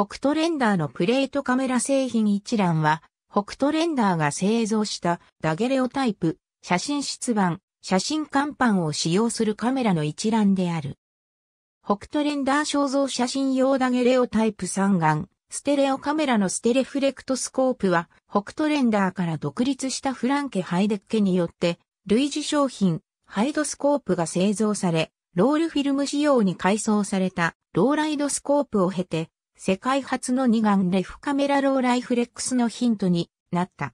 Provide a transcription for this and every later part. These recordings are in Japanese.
北斗レンダーのプレートカメラ製品一覧は、北斗レンダーが製造したダゲレオタイプ、写真出版、写真看板を使用するカメラの一覧である。北斗レンダー肖像写真用ダゲレオタイプ3眼、ステレオカメラのステレフレクトスコープは、北斗レンダーから独立したフランケ・ハイデッケによって、類似商品、ハイドスコープが製造され、ロールフィルム仕様に改装されたローライドスコープを経て、世界初の2眼レフカメラローライフレックスのヒントになった。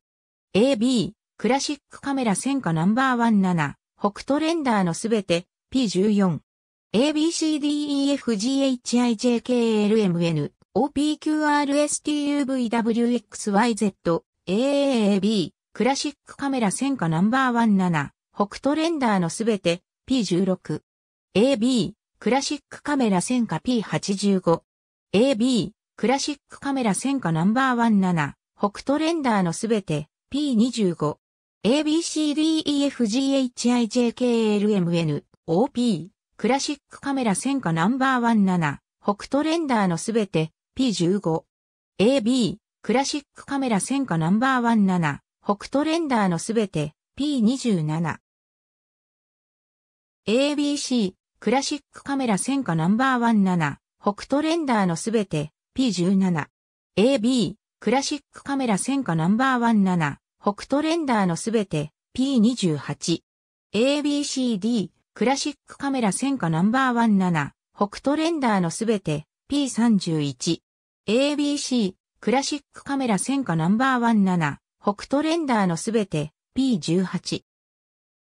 AB、クラシックカメラ戦火ナンバー17、北斗レンダーのすべて P14。ABCDEFGHIJKLMN、OPQRSTUVWXYZ、AAB、クラシックカメラ戦火ナンバー17、北斗レンダーのすべて P16。AB、クラシックカメラ戦火 P85。AB、クラシックカメラ戦火ナンバー17、北斗レンダーのすべて、P25。ABCDEFGHIJKLMN、OP、クラシックカメラ戦火ナンバー17、北斗レンダーのすべて、P15。AB、クラシックカメラ戦火ナンバー17、北斗レンダーのすべて、P27。ABC、クラシックカメラ戦火ナンバー17、北斗レンダーのすべて P17、AB、クラシックカメラ戦火ナンバー17、北斗レンダーのすべて P28、ABCD、クラシックカメラ戦火ナンバー17、北斗レンダーのすべて P31、ABC、クラシックカメラ戦火ナンバー17、北斗レンダーのすべて P18、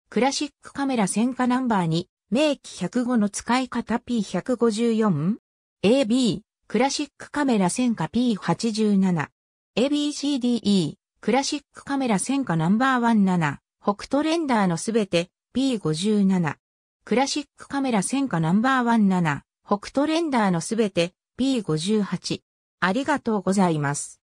クラシックカメラ戦火ナンバー2、名機105の使い方 P154、AB、クラシックカメラ戦火 P87。ABCDE、クラシックカメラ戦火ナンバー17。北斗レンダーのすべて P57。クラシックカメラ戦火ナンバー17。北斗レンダーのすべて P58。ありがとうございます。